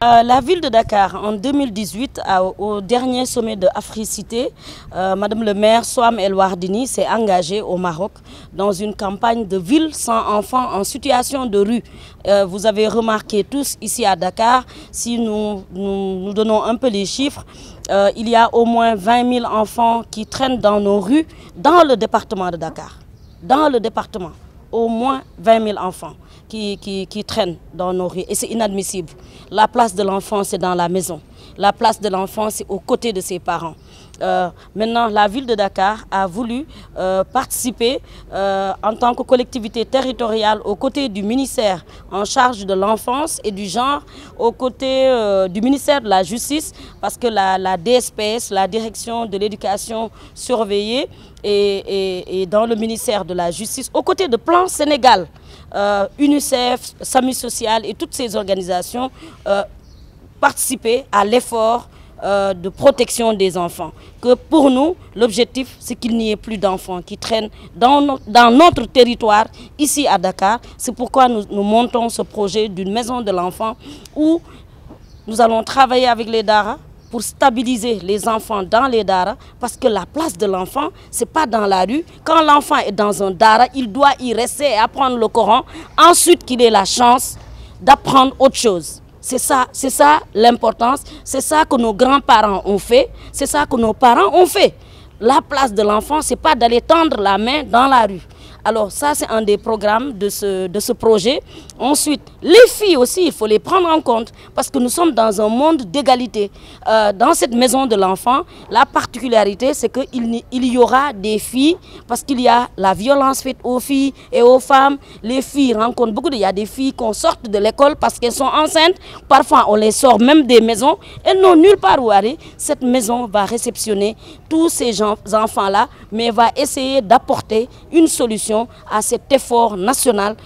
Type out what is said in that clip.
Euh, la ville de Dakar, en 2018, au dernier sommet de Africité, Mme euh, Madame le maire Swam El Wardini s'est engagée au Maroc dans une campagne de ville sans enfants en situation de rue. Euh, vous avez remarqué tous ici à Dakar, si nous, nous, nous donnons un peu les chiffres, il y a au moins 20 000 enfants qui traînent dans nos rues, dans le département de Dakar. Dans le département au moins 20 000 enfants qui, qui traînent dans nos rues et c'est inadmissible. La place de l'enfant, c'est dans la maison la place de l'enfance aux côtés de ses parents. Euh, maintenant, la ville de Dakar a voulu euh, participer euh, en tant que collectivité territoriale aux côtés du ministère en charge de l'enfance et du genre, aux côtés du ministère de la Justice, parce que la, la DSPS, la Direction de l'éducation surveillée, est, dans le ministère de la Justice, aux côtés de Plan Sénégal. UNICEF, SAMU Social et toutes ces organisations participer à l'effort euh, de protection des enfants. Que pour nous, l'objectif, c'est qu'il n'y ait plus d'enfants qui traînent dans, dans, notre territoire, ici à Dakar. C'est pourquoi nous, nous, montons ce projet d'une maison de l'enfant où nous allons travailler avec les Dara pour stabiliser les enfants dans les Dara parce que la place de l'enfant, ce n'est pas dans la rue. Quand l'enfant est dans un Dara, il doit y rester et apprendre le Coran. Ensuite qu'il ait la chance d'apprendre autre chose. C'est ça, c'est ça l'importance, c'est ça que nos grands-parents ont fait, c'est ça que nos parents ont fait. La place de l'enfant, c'est pas d'aller tendre la main dans la rue. Alors ça, c'est un des programmes de ce, de ce projet. Ensuite, les filles aussi, il faut les prendre en compte parce que nous sommes dans un monde d'égalité. Euh, dans cette maison de l'enfant, la particularité, c'est qu'il il y aura des filles parce qu'il y a la violence faite aux filles et aux femmes. Les filles rencontrent beaucoup de... Il y a des filles qu'on sortent de l'école parce qu'elles sont enceintes. Parfois, on les sort même des maisons. Elles n'ont nulle part où aller. Cette maison va réceptionner tous ces enfants-là, mais va essayer d'apporter une solution à cet effort national